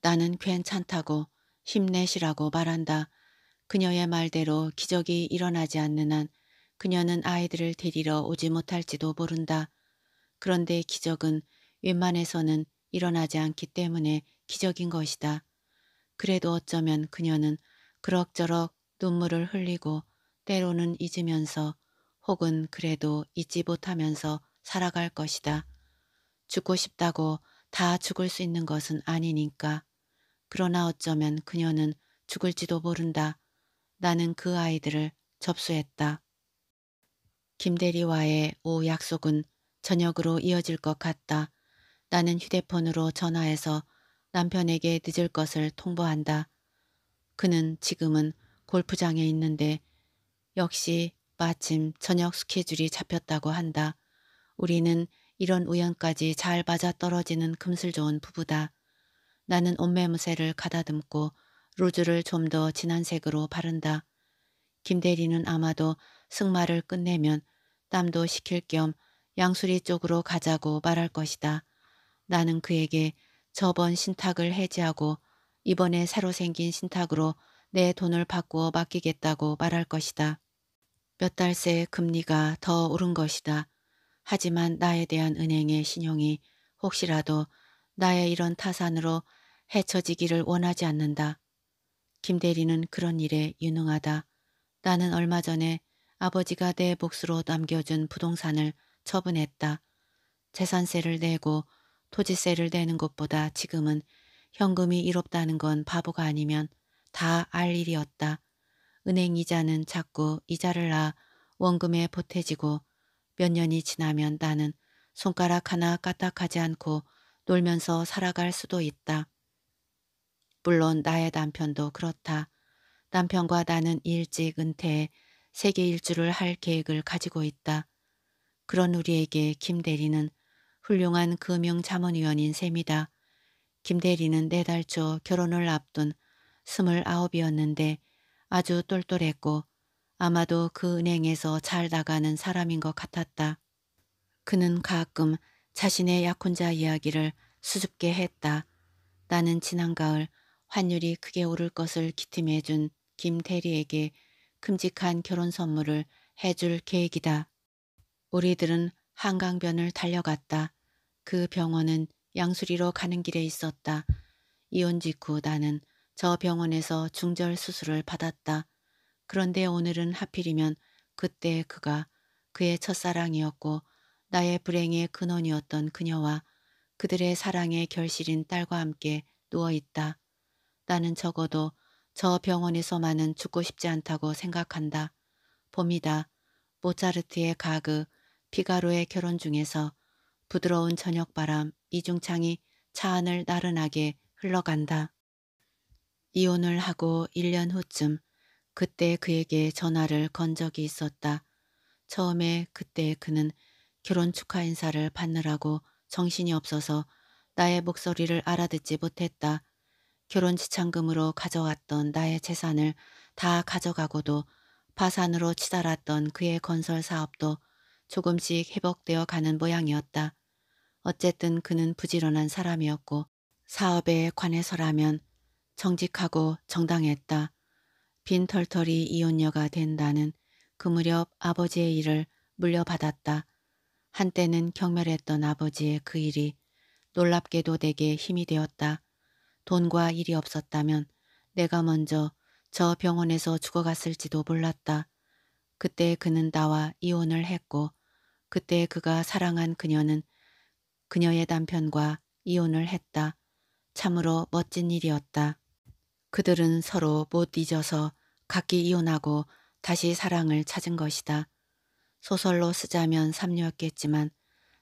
나는 괜찮다고 힘내시라고 말한다. 그녀의 말대로 기적이 일어나지 않는 한 그녀는 아이들을 데리러 오지 못할지도 모른다. 그런데 기적은 웬만해서는 일어나지 않기 때문에 기적인 것이다. 그래도 어쩌면 그녀는 그럭저럭 눈물을 흘리고 때로는 잊으면서 혹은 그래도 잊지 못하면서 살아갈 것이다. 죽고 싶다고 다 죽을 수 있는 것은 아니니까. 그러나 어쩌면 그녀는 죽을지도 모른다. 나는 그 아이들을 접수했다. 김대리와의 오후 약속은 저녁으로 이어질 것 같다. 나는 휴대폰으로 전화해서 남편에게 늦을 것을 통보한다. 그는 지금은 골프장에 있는데 역시 마침 저녁 스케줄이 잡혔다고 한다. 우리는 이런 우연까지 잘 맞아떨어지는 금슬 좋은 부부다. 나는 옷매무새를 가다듬고 루즈를 좀 더 진한 색으로 바른다. 김대리는 아마도 승마를 끝내면 땀도 식힐 겸 양수리 쪽으로 가자고 말할 것이다. 나는 그에게 저번 신탁을 해지하고 이번에 새로 생긴 신탁으로 내 돈을 바꾸어 맡기겠다고 말할 것이다. 몇 달 새 금리가 더 오른 것이다. 하지만 나에 대한 은행의 신용이 혹시라도 나의 이런 타산으로 헤쳐지기를 원하지 않는다. 김 대리는 그런 일에 유능하다. 나는 얼마 전에 아버지가 내복수로 남겨준 부동산을 처분했다. 재산세를 내고 토지세를 내는 것보다 지금은 현금이 이롭다는 건 바보가 아니면 다 알 일이었다. 은행 이자는 자꾸 이자를 낳아 원금에 보태지고 몇 년이 지나면 나는 손가락 하나 까딱하지 않고 놀면서 살아갈 수도 있다. 물론 나의 남편도 그렇다. 남편과 나는 일찍 은퇴해 세계 일주를 할 계획을 가지고 있다. 그런 우리에게 김 대리는 훌륭한 금융자문위원인 셈이다. 김 대리는 네 달 초 결혼을 앞둔 스물아홉이었는데 아주 똘똘했고 아마도 그 은행에서 잘 나가는 사람인 것 같았다. 그는 가끔 자신의 약혼자 이야기를 수줍게 했다. 나는 지난 가을 환율이 크게 오를 것을 기팀해 준 김대리에게 큼직한 결혼 선물을 해줄 계획이다. 우리들은 한강변을 달려갔다. 그 병원은 양수리로 가는 길에 있었다. 이혼 직후 나는 저 병원에서 중절 수술을 받았다. 그런데 오늘은 하필이면 그때 그가 그의 첫사랑이었고 나의 불행의 근원이었던 그녀와 그들의 사랑의 결실인 딸과 함께 누워있다. 나는 적어도 저 병원에서만은 죽고 싶지 않다고 생각한다. 봄이다. 모차르트의 가그, 피가로의 결혼 중에서 부드러운 저녁바람, 이중창이 차 안을 나른하게 흘러간다. 이혼을 하고 1년 후쯤 그때 그에게 전화를 건 적이 있었다. 처음에 그때 그는 결혼 축하 인사를 받느라고 정신이 없어서 나의 목소리를 알아듣지 못했다. 결혼 지참금으로 가져왔던 나의 재산을 다 가져가고도 파산으로 치달았던 그의 건설 사업도 조금씩 회복되어 가는 모양이었다. 어쨌든 그는 부지런한 사람이었고 사업에 관해서라면 정직하고 정당했다. 빈털털이 이혼녀가 된다는 그 무렵 아버지의 일을 물려받았다. 한때는 경멸했던 아버지의 그 일이 놀랍게도 내게 힘이 되었다. 돈과 일이 없었다면 내가 먼저 저 병원에서 죽어갔을지도 몰랐다. 그때 그는 나와 이혼을 했고 그때 그가 사랑한 그녀는 그녀의 남편과 이혼을 했다. 참으로 멋진 일이었다. 그들은 서로 못 잊어서 각기 이혼하고 다시 사랑을 찾은 것이다. 소설로 쓰자면 삼류였겠지만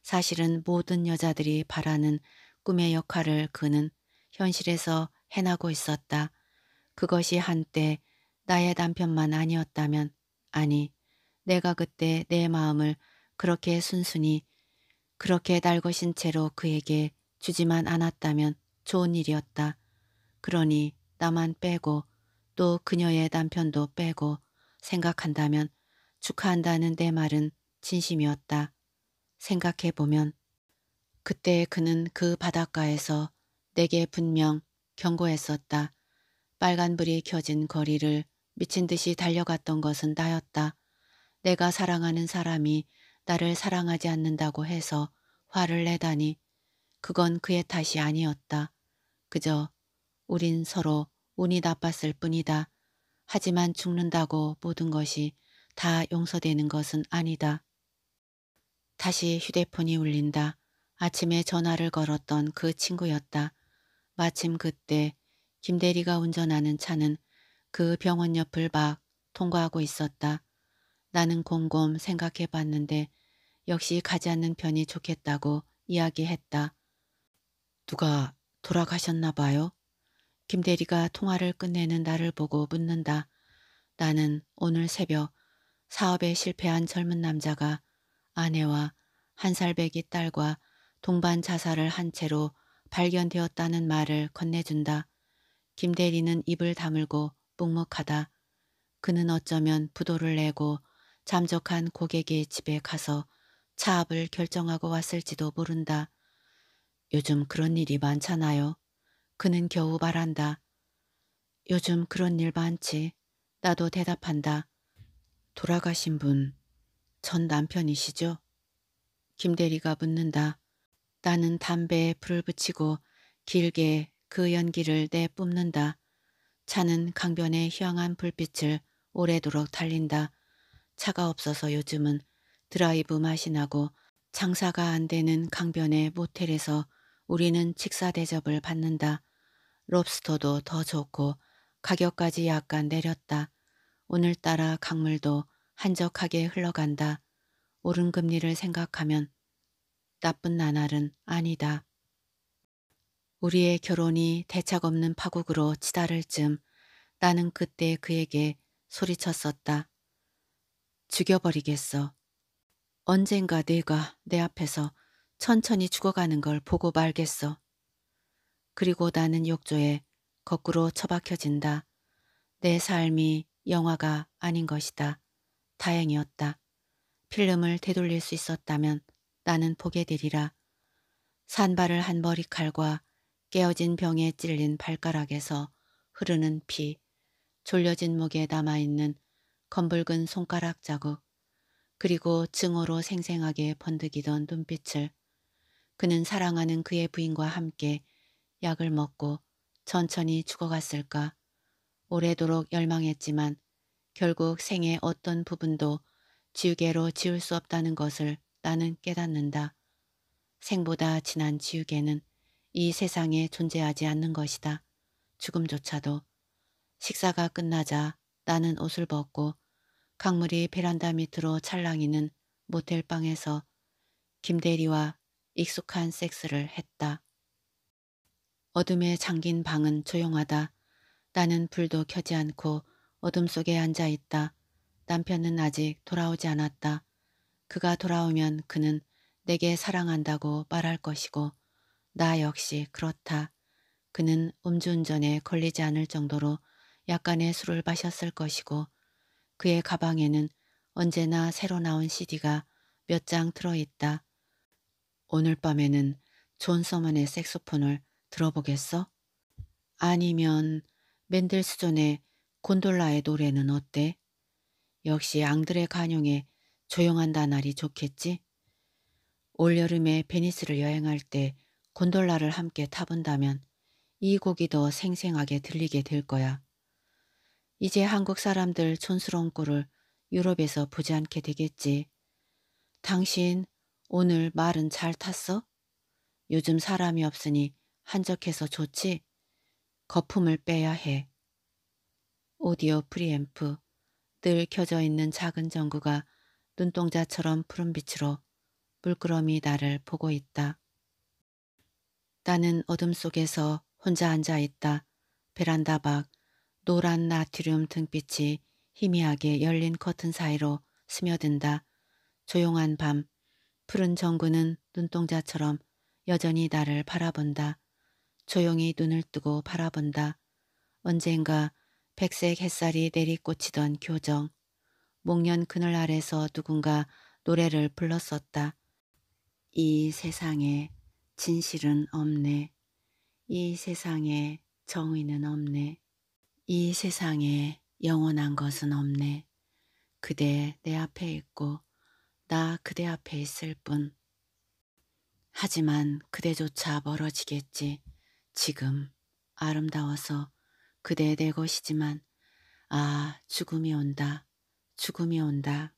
사실은 모든 여자들이 바라는 꿈의 역할을 그는 현실에서 해나고 있었다. 그것이 한때 나의 남편만 아니었다면 아니 내가 그때 내 마음을 그렇게 순순히 그렇게 달것신 채로 그에게 주지만 않았다면 좋은 일이었다. 그러니 나만 빼고 또 그녀의 남편도 빼고 생각한다면 축하한다는 내 말은 진심이었다. 생각해보면 그때 그는 그 바닷가에서 내게 분명 경고했었다. 빨간불이 켜진 거리를 미친 듯이 달려갔던 것은 나였다. 내가 사랑하는 사람이 나를 사랑하지 않는다고 해서 화를 내다니 그건 그의 탓이 아니었다. 그저 우린 서로 운이 나빴을 뿐이다. 하지만 죽는다고 모든 것이 다 용서되는 것은 아니다. 다시 휴대폰이 울린다. 아침에 전화를 걸었던 그 친구였다. 마침 그때 김대리가 운전하는 차는 그 병원 옆을 막 통과하고 있었다. 나는 곰곰 생각해 봤는데 역시 가지 않는 편이 좋겠다고 이야기했다. 누가 돌아가셨나 봐요? 김대리가 통화를 끝내는 나를 보고 묻는다. 나는 오늘 새벽 사업에 실패한 젊은 남자가 아내와 한 살배기 딸과 동반 자살을 한 채로 발견되었다는 말을 건네준다. 김대리는 입을 다물고 묵묵하다. 그는 어쩌면 부도를 내고 잠적한 고객의 집에 가서 차압을 결정하고 왔을지도 모른다. 요즘 그런 일이 많잖아요. 그는 겨우 말한다. 요즘 그런 일 많지. 나도 대답한다. 돌아가신 분, 전 남편이시죠? 김대리가 묻는다. 나는 담배에 불을 붙이고 길게 그 연기를 내뿜는다. 차는 강변의 희황한 불빛을 오래도록 달린다. 차가 없어서 요즘은 드라이브 맛이 나고 장사가 안 되는 강변의 모텔에서 우리는 식사 대접을 받는다. 롭스터도 더 좋고 가격까지 약간 내렸다. 오늘따라 강물도 한적하게 흘러간다. 오른 금리를 생각하면 나쁜 나날은 아니다. 우리의 결혼이 대책 없는 파국으로 치달을 즈음 나는 그때 그에게 소리쳤었다. 죽여버리겠어. 언젠가 네가 내 앞에서 천천히 죽어가는 걸 보고 말겠어. 그리고 나는 욕조에 거꾸로 처박혀진다. 내 삶이 영화가 아닌 것이다. 다행이었다. 필름을 되돌릴 수 있었다면 나는 보게 되리라. 산발을 한 머리칼과 깨어진 병에 찔린 발가락에서 흐르는 피, 졸려진 목에 남아있는 검붉은 손가락 자국, 그리고 증오로 생생하게 번득이던 눈빛을 그는 사랑하는 그의 부인과 함께 약을 먹고 천천히 죽어갔을까. 오래도록 열망했지만 결국 생의 어떤 부분도 지우개로 지울 수 없다는 것을 나는 깨닫는다. 생보다 진한 지우개는 이 세상에 존재하지 않는 것이다. 죽음조차도. 식사가 끝나자 나는 옷을 벗고 강물이 베란다 밑으로 찰랑이는 모텔방에서 김대리와 익숙한 섹스를 했다. 어둠에 잠긴 방은 조용하다. 나는 불도 켜지 않고 어둠 속에 앉아 있다. 남편은 아직 돌아오지 않았다. 그가 돌아오면 그는 내게 사랑한다고 말할 것이고 나 역시 그렇다. 그는 음주운전에 걸리지 않을 정도로 약간의 술을 마셨을 것이고 그의 가방에는 언제나 새로 나온 CD가 몇 장 들어있다. 오늘 밤에는 존 서먼의 색소폰을 들어보겠어? 아니면 맨델스존의 곤돌라의 노래는 어때? 역시 앙드레 간용의 조용한 나날이 좋겠지? 올여름에 베니스를 여행할 때 곤돌라를 함께 타본다면 이 곡이 더 생생하게 들리게 될 거야. 이제 한국 사람들 촌스러운 꼴을 유럽에서 보지 않게 되겠지. 당신 오늘 말은 잘 탔어? 요즘 사람이 없으니 한적해서 좋지? 거품을 빼야 해. 오디오 프리앰프, 늘 켜져 있는 작은 전구가 눈동자처럼 푸른 빛으로 물끄러미 나를 보고 있다. 나는 어둠 속에서 혼자 앉아 있다. 베란다 밖 노란 나트륨 등빛이 희미하게 열린 커튼 사이로 스며든다. 조용한 밤 푸른 정구는 눈동자처럼 여전히 나를 바라본다. 조용히 눈을 뜨고 바라본다. 언젠가 백색 햇살이 내리꽂히던 교정, 목련 그늘 아래서 누군가 노래를 불렀었다. 이 세상에 진실은 없네. 이 세상에 정의는 없네. 이 세상에 영원한 것은 없네. 그대 내 앞에 있고 나 그대 앞에 있을 뿐. 하지만 그대조차 멀어지겠지. 지금 아름다워서 그대 내 것이지만 아 죽음이 온다. 죽음이 온다.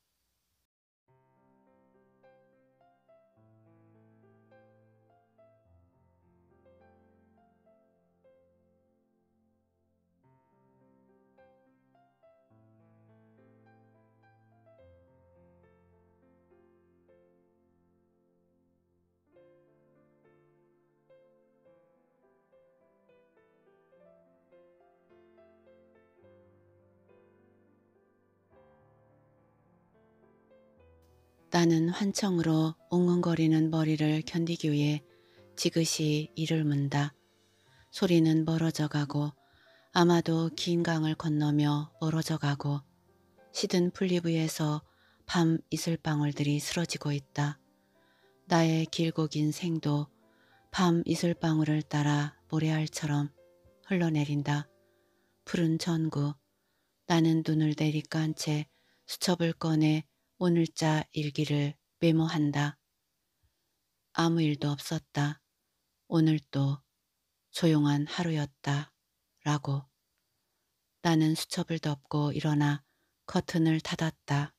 나는 환청으로 웅웅거리는 머리를 견디기 위해 지그시 이를 문다. 소리는 멀어져 가고 아마도 긴 강을 건너며 멀어져 가고 시든 풀리브에서 밤 이슬방울들이 쓰러지고 있다. 나의 길고 긴 생도 밤 이슬방울을 따라 모래알처럼 흘러내린다. 푸른 전구 나는 눈을 내리깐 채 수첩을 꺼내 오늘자 일기를 메모한다. 아무 일도 없었다. 오늘도 조용한 하루였다. 라고. 나는 수첩을 덮고 일어나 커튼을 닫았다.